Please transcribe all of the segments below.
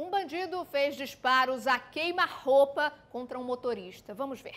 Um bandido fez disparos a queima-roupa contra um motorista. Vamos ver.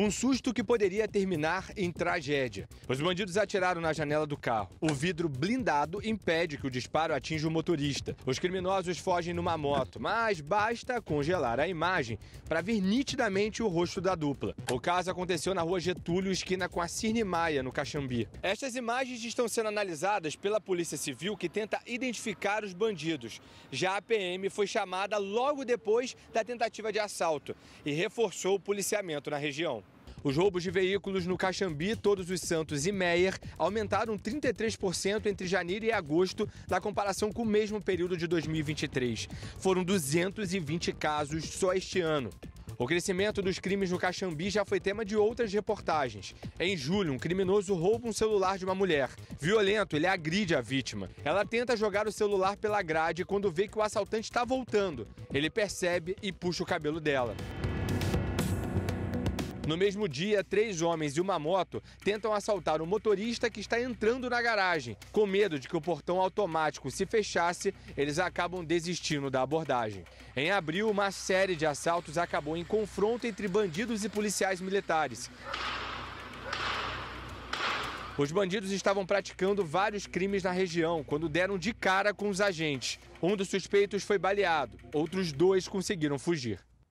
Um susto que poderia terminar em tragédia. Os bandidos atiraram na janela do carro. O vidro blindado impede que o disparo atinja o motorista. Os criminosos fogem numa moto, mas basta congelar a imagem para ver nitidamente o rosto da dupla. O caso aconteceu na rua Getúlio, esquina com a Cirne Maia, no Caxambi. Estas imagens estão sendo analisadas pela Polícia Civil, que tenta identificar os bandidos. Já a PM foi chamada logo depois da tentativa de assalto e reforçou o policiamento na região. Os roubos de veículos no Caxambi, Todos os Santos e Meyer aumentaram 33% entre janeiro e agosto, na comparação com o mesmo período de 2023. Foram 220 casos só este ano. O crescimento dos crimes no Caxambi já foi tema de outras reportagens. Em julho, um criminoso rouba um celular de uma mulher. Violento, ele agride a vítima. Ela tenta jogar o celular pela grade quando vê que o assaltante está voltando. Ele percebe e puxa o cabelo dela. No mesmo dia, três homens e uma moto tentam assaltar o um motorista que está entrando na garagem. Com medo de que o portão automático se fechasse, eles acabam desistindo da abordagem. Em abril, uma série de assaltos acabou em confronto entre bandidos e policiais militares. Os bandidos estavam praticando vários crimes na região quando deram de cara com os agentes. Um dos suspeitos foi baleado, outros dois conseguiram fugir.